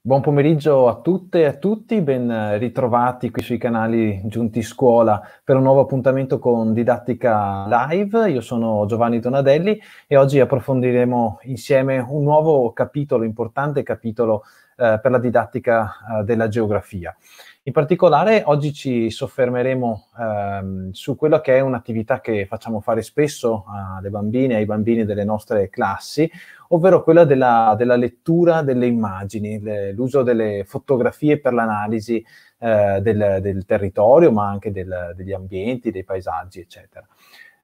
Buon pomeriggio a tutte e a tutti, ben ritrovati qui sui canali Giunti Scuola per un nuovo appuntamento con Didattica Live. Io sono Giovanni Donadelli e oggi approfondiremo insieme un nuovo capitolo, importante capitolo eh, per la didattica eh, della geografia. In particolare oggi ci soffermeremo ehm, su quella che è un'attività che facciamo fare spesso alle bambine e ai bambini delle nostre classi, ovvero quella della, della lettura delle immagini, le, l'uso delle fotografie per l'analisi eh, del, del, territorio, ma anche del, degli ambienti, dei paesaggi, eccetera.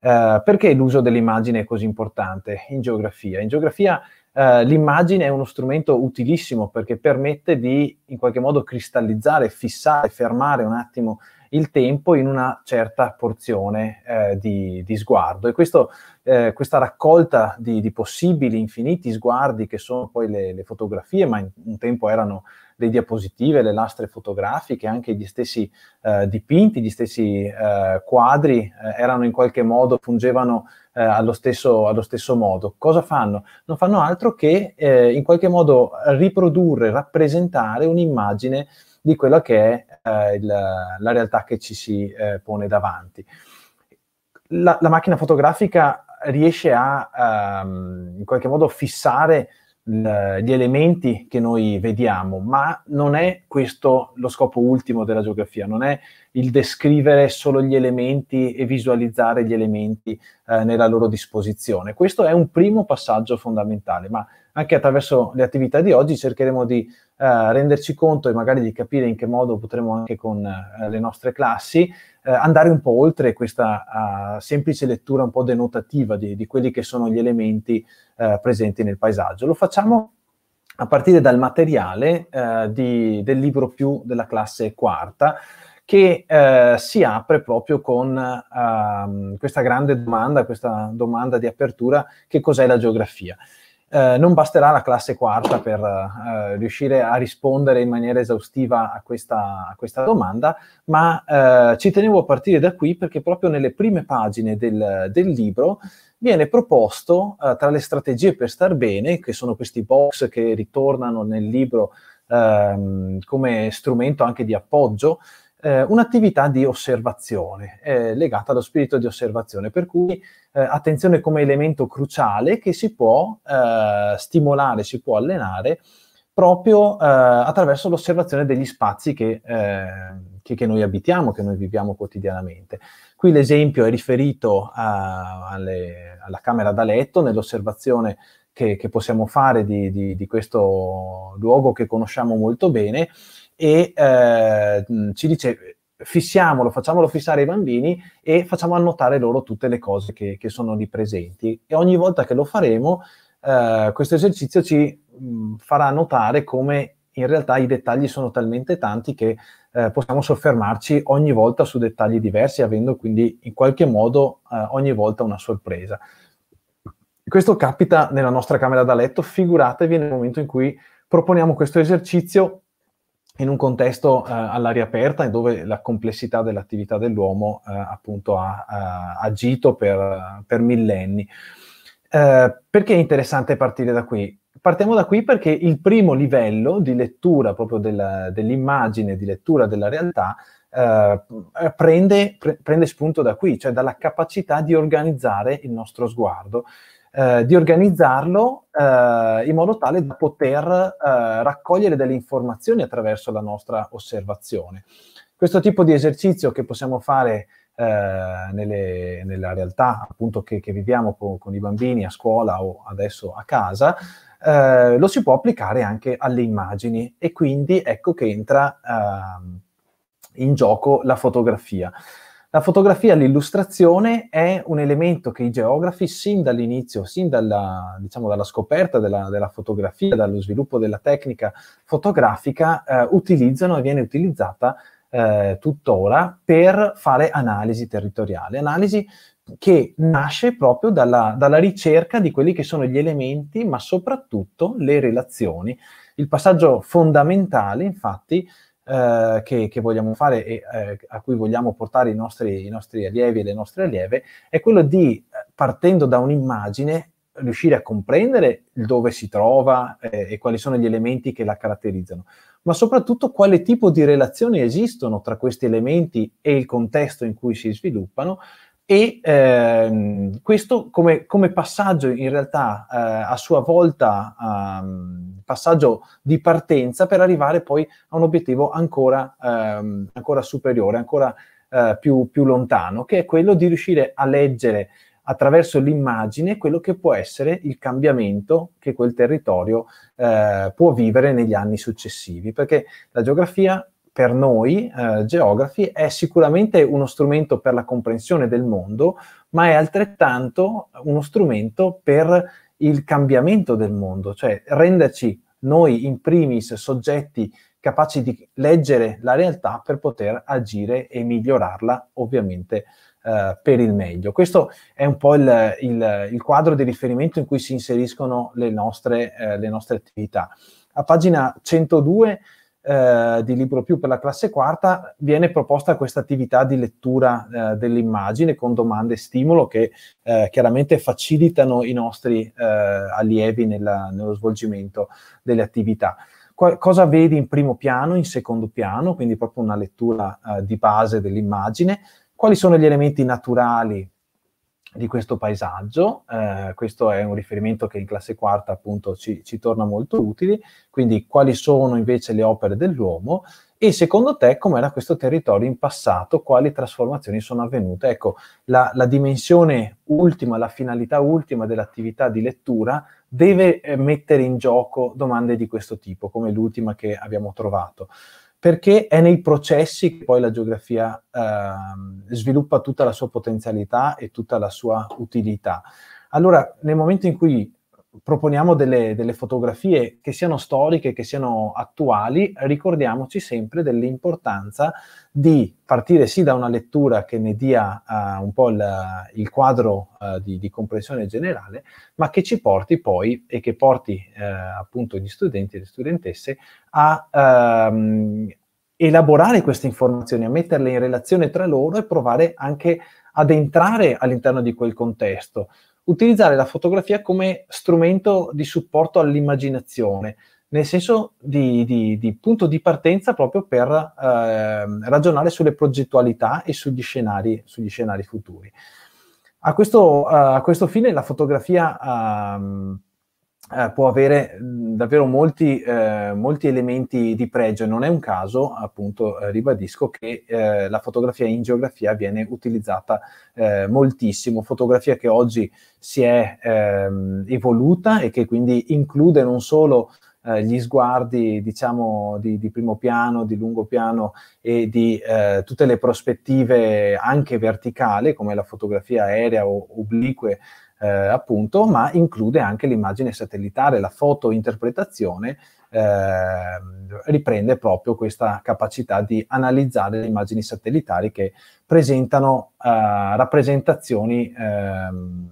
Eh, perché l'uso dell'immagine è così importante in geografia? In geografia eh, l'immagine è uno strumento utilissimo perché permette di in qualche modo cristallizzare, fissare, fermare un attimo il tempo in una certa porzione eh, di, di, sguardo. E questo, eh, questa raccolta di, di, possibili infiniti sguardi che sono poi le, le fotografie, ma in, un tempo erano le diapositive, le lastre fotografiche, anche gli stessi eh, dipinti, gli stessi eh, quadri eh, erano in qualche modo, fungevano eh, allo stesso, allo, stesso, modo. Cosa fanno? Non fanno altro che eh, in qualche modo riprodurre, rappresentare un'immagine di quella che è eh, il, la realtà che ci si eh, pone davanti. La, la, macchina fotografica riesce a ehm, in qualche modo fissare gli elementi che noi vediamo, ma non è questo lo scopo ultimo della geografia, non è il descrivere solo gli elementi e visualizzare gli elementi eh, nella loro disposizione. Questo è un primo passaggio fondamentale, ma anche attraverso le attività di oggi cercheremo di eh, renderci conto e magari di capire in che modo potremo anche con eh, le nostre classi eh, andare un po' oltre questa eh, semplice lettura un po' denotativa di, di quelli che sono gli elementi eh, presenti nel paesaggio. Lo facciamo a partire dal materiale eh, di, del libro più della classe quarta, che eh, si apre proprio con eh, questa grande domanda, questa domanda di apertura, che cos'è la geografia? Eh, non basterà la classe quarta per eh, riuscire a rispondere in maniera esaustiva a questa, a questa domanda, ma eh, ci tenevo a partire da qui perché proprio nelle prime pagine del, del libro viene proposto eh, tra le strategie per star bene, che sono questi box che ritornano nel libro ehm, come strumento anche di appoggio, eh, un'attività di osservazione, eh, legata allo spirito di osservazione, per cui eh, attenzione come elemento cruciale che si può eh, stimolare, si può allenare proprio eh, attraverso l'osservazione degli spazi che, eh, che, che, noi abitiamo, che noi viviamo quotidianamente. Qui l'esempio è riferito a, alle, alla camera da letto, nell'osservazione che, che possiamo fare di, di, di questo luogo che conosciamo molto bene, e eh, ci dice fissiamolo, facciamolo fissare ai bambini e facciamo annotare loro tutte le cose che, che sono lì presenti. E ogni volta che lo faremo, eh, questo esercizio ci mh, farà notare come in realtà i dettagli sono talmente tanti che eh, possiamo soffermarci ogni volta su dettagli diversi, avendo quindi in qualche modo eh, ogni volta una sorpresa. Questo capita nella nostra camera da letto, figuratevi nel momento in cui proponiamo questo esercizio in un contesto eh, all'aria aperta dove la complessità dell'attività dell'uomo eh, appunto ha, ha eh, agito per, per millenni. Eh, perché è interessante partire da qui? Partiamo da qui perché il primo livello di lettura proprio della, dell'immagine, di lettura della realtà, eh, prende, pre, prende spunto da qui, cioè dalla capacità di organizzare il nostro sguardo. Eh, di organizzarlo eh, in modo tale da poter eh, raccogliere delle informazioni attraverso la nostra osservazione. Questo tipo di esercizio che possiamo fare eh, nelle, nella realtà appunto che, che viviamo con, con, i bambini a scuola o adesso a casa, eh, lo si può applicare anche alle immagini e quindi ecco che entra ehm, in gioco la fotografia. La fotografia, l'illustrazione è un elemento che i geografi sin dall'inizio, sin dalla, diciamo, dalla scoperta della, della, fotografia, dallo sviluppo della tecnica fotografica, eh, utilizzano e viene utilizzata eh, tuttora per fare analisi territoriale. Analisi che nasce proprio dalla, dalla, ricerca di quelli che sono gli elementi, ma soprattutto le relazioni. Il passaggio fondamentale, infatti, eh, che, che, vogliamo fare e eh, a cui vogliamo portare i nostri, i nostri allievi e le nostre allieve, è quello di, eh, partendo da un'immagine, riuscire a comprendere dove si trova eh, e quali sono gli elementi che la caratterizzano, ma soprattutto quale tipo di relazioni esistono tra questi elementi e il contesto in cui si sviluppano, e ehm, questo come, come, passaggio in realtà eh, a sua volta ehm, passaggio di partenza per arrivare poi a un obiettivo ancora, ehm, ancora superiore, ancora eh, più, più lontano, che è quello di riuscire a leggere attraverso l'immagine quello che può essere il cambiamento che quel territorio eh, può vivere negli anni successivi, perché la geografia per noi eh, geografi è sicuramente uno strumento per la comprensione del mondo, ma è altrettanto uno strumento per il cambiamento del mondo, cioè renderci noi in primis soggetti capaci di leggere la realtà per poter agire e migliorarla ovviamente eh, per il meglio. Questo è un po' il, il, il, quadro di riferimento in cui si inseriscono le nostre, eh, le nostre attività. A pagina 102 eh, di Libro Più per la classe quarta viene proposta questa attività di lettura eh, dell'immagine con domande e stimolo che eh, chiaramente facilitano i nostri eh, allievi nella, nello svolgimento delle attività. Qua, cosa vedi in primo piano, in secondo piano, quindi proprio una lettura eh, di base dell'immagine? Quali sono gli elementi naturali di questo paesaggio, eh, questo è un riferimento che in classe quarta appunto ci, ci torna molto utile, quindi quali sono invece le opere dell'uomo e secondo te com'era questo territorio in passato, quali trasformazioni sono avvenute? Ecco, la, la dimensione ultima, la finalità ultima dell'attività di lettura deve eh, mettere in gioco domande di questo tipo, come l'ultima che abbiamo trovato perché è nei processi che poi la geografia eh, sviluppa tutta la sua potenzialità e tutta la sua utilità. Allora, nel momento in cui proponiamo delle, delle, fotografie che siano storiche, che siano attuali, ricordiamoci sempre dell'importanza di partire sì da una lettura che ne dia uh, un po' il, il quadro uh, di, di, comprensione generale, ma che ci porti poi e che porti uh, appunto gli studenti e le studentesse a ehm, elaborare queste informazioni, a metterle in relazione tra loro e provare anche ad entrare all'interno di quel contesto utilizzare la fotografia come strumento di supporto all'immaginazione, nel senso di, di, di punto di partenza proprio per eh, ragionare sulle progettualità e sugli scenari, sugli scenari futuri. A questo, uh, a questo, fine la fotografia... Uh, eh, può avere davvero molti, eh, molti, elementi di pregio. Non è un caso, appunto, eh, ribadisco, che eh, la fotografia in geografia viene utilizzata eh, moltissimo. Fotografia che oggi si è ehm, evoluta e che quindi include non solo gli sguardi, diciamo, di, di, primo piano, di lungo piano e di eh, tutte le prospettive anche verticali, come la fotografia aerea o oblique eh, appunto, ma include anche l'immagine satellitare, la fotointerpretazione eh, riprende proprio questa capacità di analizzare le immagini satellitari che presentano eh, rappresentazioni ehm,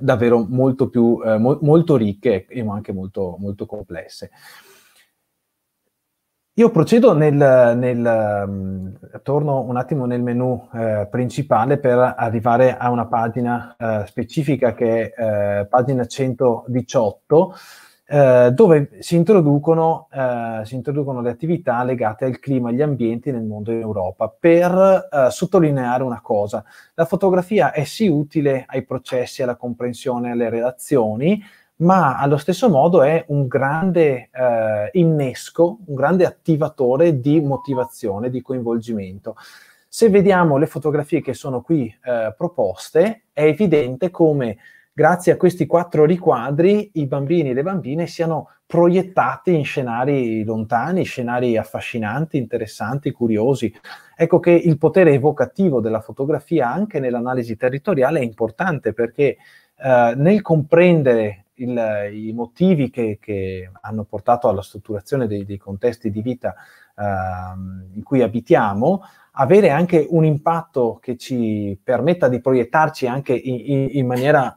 davvero molto più eh, mo- molto ricche e anche molto, molto complesse. Io procedo nel, nel, ehm, torno un attimo nel menu eh, principale per arrivare a una pagina eh, specifica che è eh, pagina 118 eh, dove si introducono, eh, si introducono, le attività legate al clima e agli ambienti nel mondo in Europa per eh, sottolineare una cosa. La fotografia è sì utile ai processi, alla comprensione, alle relazioni, ma allo stesso modo è un grande eh, innesco, un grande attivatore di motivazione, di coinvolgimento. Se vediamo le fotografie che sono qui eh, proposte, è evidente come grazie a questi quattro riquadri i bambini e le bambine siano proiettati in scenari lontani, scenari affascinanti, interessanti, curiosi. Ecco che il potere evocativo della fotografia anche nell'analisi territoriale è importante perché eh, nel comprendere il, i motivi che, che, hanno portato alla strutturazione dei, dei contesti di vita eh, in cui abitiamo, avere anche un impatto che ci permetta di proiettarci anche in, in maniera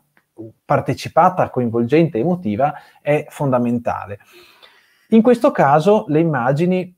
partecipata, coinvolgente, emotiva, è fondamentale. In questo caso le immagini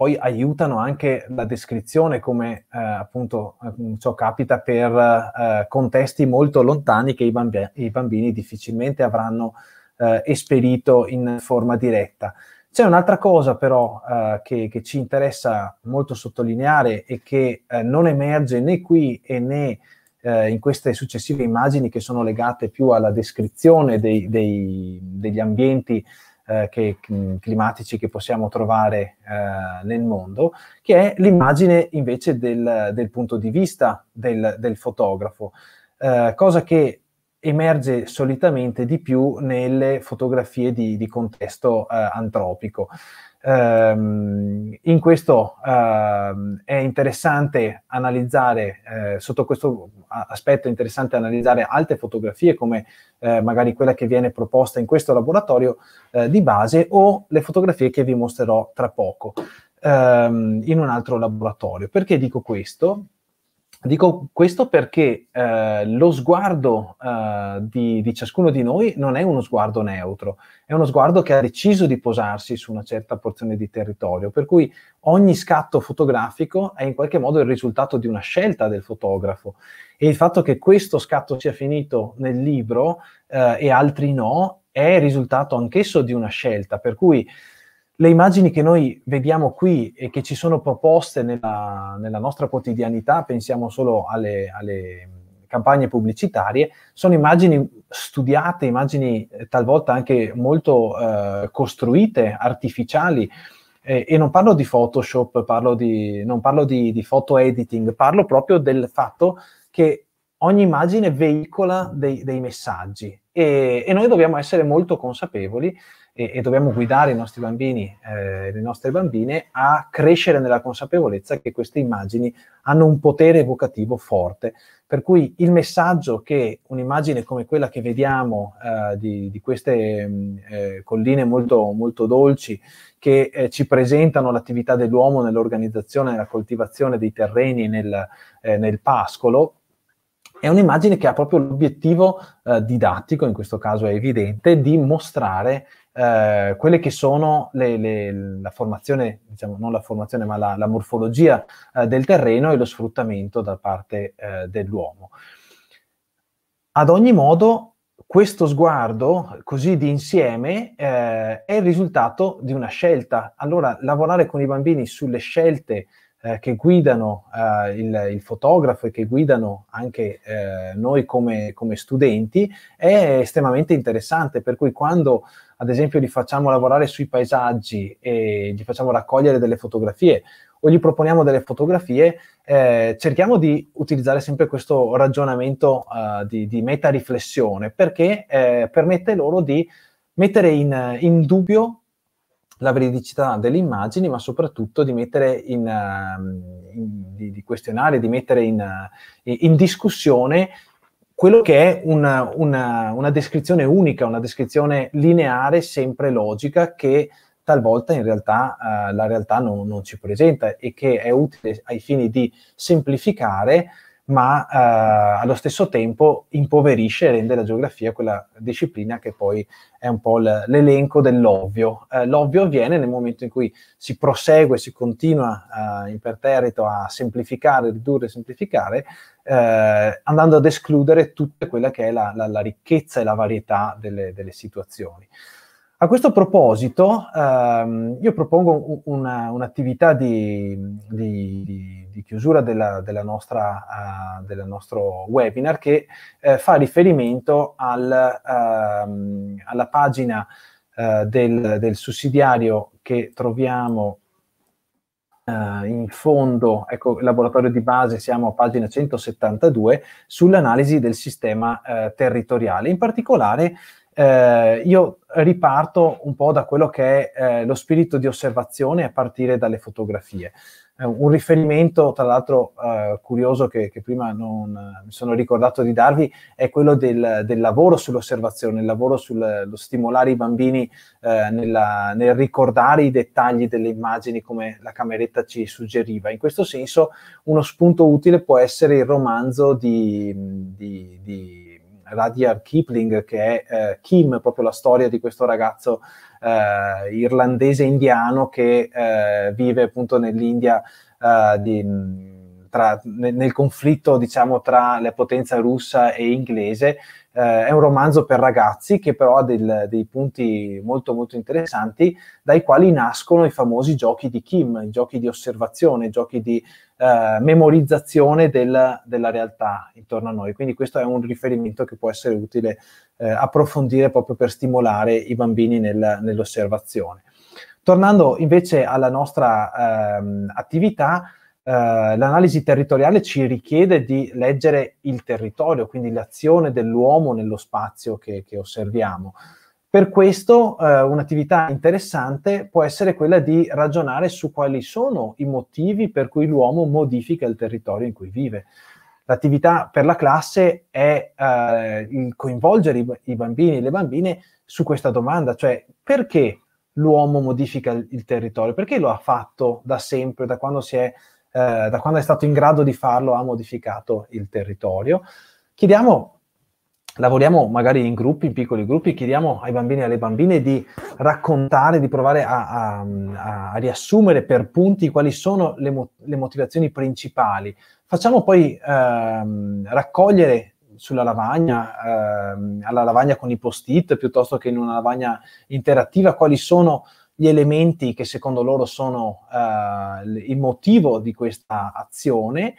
poi aiutano anche la descrizione come eh, appunto eh, ciò capita per eh, contesti molto lontani che i, bambi- i bambini difficilmente avranno eh, esperito in forma diretta. C'è un'altra cosa però eh, che, che, ci interessa molto sottolineare e che eh, non emerge né qui né in queste successive immagini che sono legate più alla descrizione dei, dei, degli ambienti eh, che, mm, climatici che possiamo trovare eh, nel mondo, che è l'immagine invece del, del punto di vista del, del fotografo, eh, cosa che emerge solitamente di più nelle fotografie di, di contesto eh, antropico. Ehm, in questo ehm, è interessante analizzare, eh, sotto questo aspetto è interessante analizzare altre fotografie come eh, magari quella che viene proposta in questo laboratorio eh, di base o le fotografie che vi mostrerò tra poco ehm, in un altro laboratorio. Perché dico questo? Dico questo perché eh, lo sguardo eh, di, di, ciascuno di noi non è uno sguardo neutro, è uno sguardo che ha deciso di posarsi su una certa porzione di territorio, per cui ogni scatto fotografico è in qualche modo il risultato di una scelta del fotografo e il fatto che questo scatto sia finito nel libro eh, e altri no è il risultato anch'esso di una scelta, per cui le immagini che noi vediamo qui e che ci sono proposte nella, nella nostra quotidianità, pensiamo solo alle, alle, mm, campagne pubblicitarie, sono immagini studiate, immagini eh, talvolta anche molto eh, costruite, artificiali. Eh, e non parlo di Photoshop, parlo di, non parlo di, di photo editing, parlo proprio del fatto che ogni immagine veicola dei, dei messaggi e, e noi dobbiamo essere molto consapevoli e, e dobbiamo guidare i nostri bambini, eh, le nostre bambine a crescere nella consapevolezza che queste immagini hanno un potere evocativo forte. Per cui il messaggio che un'immagine come quella che vediamo eh, di, di, queste mh, mm, eh, colline molto, molto, dolci che eh, ci presentano l'attività dell'uomo nell'organizzazione, nella coltivazione dei terreni, nel, eh, nel pascolo, è un'immagine che ha proprio l'obiettivo eh, didattico, in questo caso è evidente, di mostrare eh, quelle che sono le, le, la formazione, diciamo non la formazione, ma la, la morfologia eh, del terreno e lo sfruttamento da parte eh, dell'uomo. Ad ogni modo, questo sguardo così di insieme eh, è il risultato di una scelta. Allora, lavorare con i bambini sulle scelte eh, che guidano eh, il, il, fotografo e che guidano anche eh, noi come, come, studenti è estremamente interessante, per cui quando ad esempio li facciamo lavorare sui paesaggi e gli facciamo raccogliere delle fotografie o gli proponiamo delle fotografie, eh, cerchiamo di utilizzare sempre questo ragionamento uh, di, di meta-riflessione perché eh, permette loro di mettere in, in, dubbio la veridicità delle immagini, ma soprattutto di mettere in, uh, in di, di questionare, di mettere in, in discussione quello che è una, una, una, descrizione unica, una descrizione lineare, sempre logica, che talvolta in realtà eh, la realtà non, non ci presenta e che è utile ai fini di semplificare ma eh, allo stesso tempo impoverisce e rende la geografia quella disciplina che poi è un po' l'elenco dell'ovvio. Eh, l'ovvio avviene nel momento in cui si prosegue, si continua eh, imperterrito a semplificare, ridurre e semplificare, eh, andando ad escludere tutta quella che è la, la, la ricchezza e la varietà delle, delle situazioni. A questo proposito, ehm, io propongo una, un'attività di, di, di, chiusura della, della nostra, uh, del nostro webinar che eh, fa riferimento al, uh, alla pagina uh, del, del, sussidiario che troviamo eh, in fondo, ecco, laboratorio di base, siamo a pagina 172, sull'analisi del sistema territoriale. In particolare, eh, io riparto un po' da quello che è eh, lo spirito di osservazione a partire dalle fotografie. Eh, un riferimento, tra l'altro, eh, curioso che, che prima non eh, mi sono ricordato di darvi, è quello del, del lavoro sull'osservazione, il lavoro sullo stimolare i bambini eh, nella, nel ricordare i dettagli delle immagini come la cameretta ci suggeriva. In questo senso, uno spunto utile può essere il romanzo di, di, di Rudyard Kipling, che è eh, Kim, proprio la storia di questo ragazzo eh, irlandese indiano che eh, vive appunto nell'India di, tra, nel, nel conflitto diciamo, tra la potenza russa e inglese eh, è un romanzo per ragazzi che però ha del, dei punti molto molto interessanti dai quali nascono i famosi giochi di Kim, i giochi di osservazione, i giochi di eh, memorizzazione del, della realtà intorno a noi. Quindi questo è un riferimento che può essere utile eh, approfondire proprio per stimolare i bambini nel, nell'osservazione. Tornando invece alla nostra ehm, attività, eh, l'analisi territoriale ci richiede di leggere il territorio, quindi l'azione dell'uomo nello spazio che, che osserviamo. Per questo eh, un'attività interessante può essere quella di ragionare su quali sono i motivi per cui l'uomo modifica il territorio in cui vive. L'attività per la classe è eh, il coinvolgere i, i bambini e le bambine su questa domanda, cioè perché l'uomo modifica il, il territorio, perché lo ha fatto da sempre, da quando si è eh, da quando è stato in grado di farlo, ha modificato il territorio. Chiediamo, lavoriamo magari in gruppi, in piccoli gruppi, chiediamo ai bambini e alle bambine di raccontare, di provare a, a, a riassumere per punti quali sono le, mo- le motivazioni principali. Facciamo poi ehm, raccogliere sulla lavagna, ehm, alla lavagna con i post-it, piuttosto che in una lavagna interattiva, quali sono gli elementi che secondo loro sono uh, il motivo di questa azione.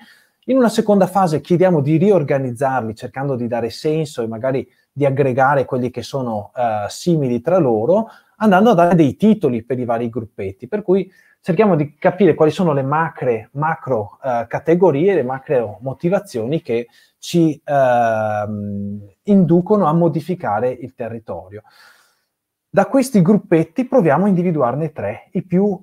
In una seconda fase chiediamo di riorganizzarli cercando di dare senso e magari di aggregare quelli che sono uh, simili tra loro, andando a dare dei titoli per i vari gruppetti. Per cui cerchiamo di capire quali sono le macre, macro uh, categorie, le macro motivazioni che ci uh, inducono a modificare il territorio. Da questi gruppetti proviamo a individuarne tre, i più, uh,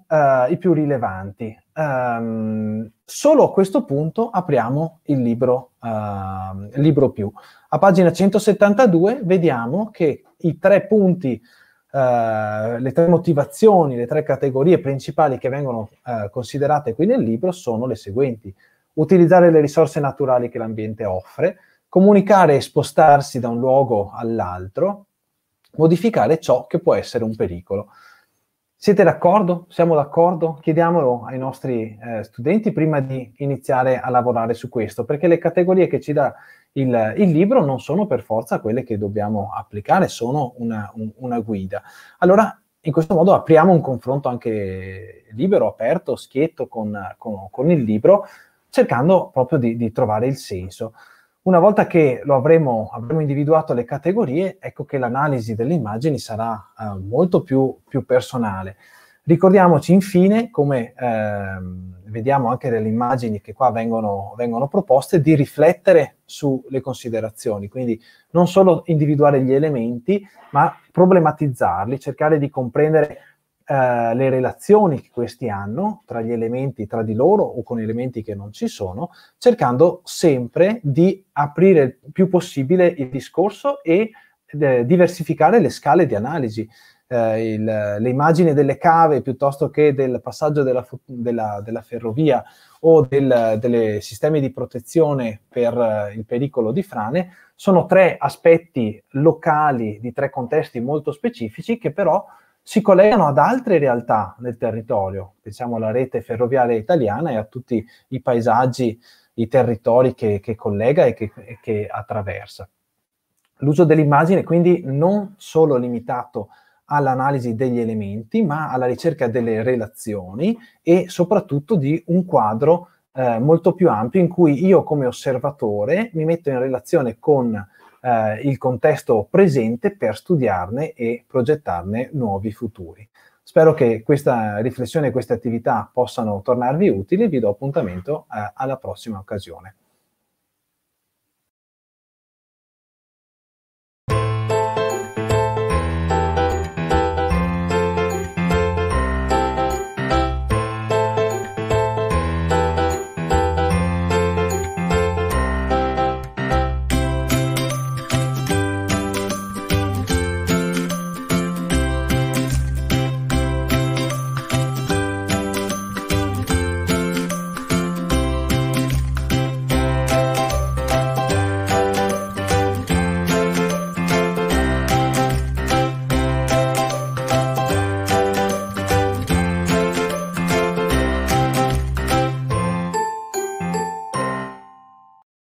i più rilevanti. Um, solo a questo punto apriamo il libro, uh, libro più. A pagina 172 vediamo che i tre punti, uh, le tre motivazioni, le tre categorie principali che vengono eh, considerate qui nel libro sono le seguenti. Utilizzare le risorse naturali che l'ambiente offre, comunicare e spostarsi da un luogo all'altro, modificare ciò che può essere un pericolo. Siete d'accordo? Siamo d'accordo? Chiediamolo ai nostri eh, studenti prima di iniziare a lavorare su questo, perché le categorie che ci dà il, il libro non sono per forza quelle che dobbiamo applicare, sono una, un, una guida. Allora, in questo modo apriamo un confronto anche libero, aperto, schietto con, con, con il libro, cercando proprio di, di trovare il senso. Una volta che lo avremo, avremo individuato le categorie, ecco che l'analisi delle immagini sarà eh, molto più, più, personale. Ricordiamoci infine, come eh, vediamo anche nelle immagini che qua vengono, vengono proposte, di riflettere sulle considerazioni, quindi non solo individuare gli elementi, ma problematizzarli, cercare di comprendere eh, le relazioni che questi hanno tra gli elementi tra di loro o con elementi che non ci sono, cercando sempre di aprire il più possibile il discorso e eh, diversificare le scale di analisi. Eh, il, le immagini delle cave piuttosto che del passaggio della, della, della ferrovia o del, delle sistemi di protezione per uh, il pericolo di frane sono tre aspetti locali di tre contesti molto specifici che però si collegano ad altre realtà del territorio, pensiamo alla rete ferroviaria italiana e a tutti i paesaggi, i territori che, che collega e che, che attraversa. L'uso dell'immagine quindi non solo limitato all'analisi degli elementi, ma alla ricerca delle relazioni e soprattutto di un quadro eh, molto più ampio in cui io come osservatore mi metto in relazione con eh, il contesto presente per studiarne e progettarne nuovi futuri. Spero che questa riflessione e queste attività possano tornarvi utili e vi do appuntamento eh, alla prossima occasione.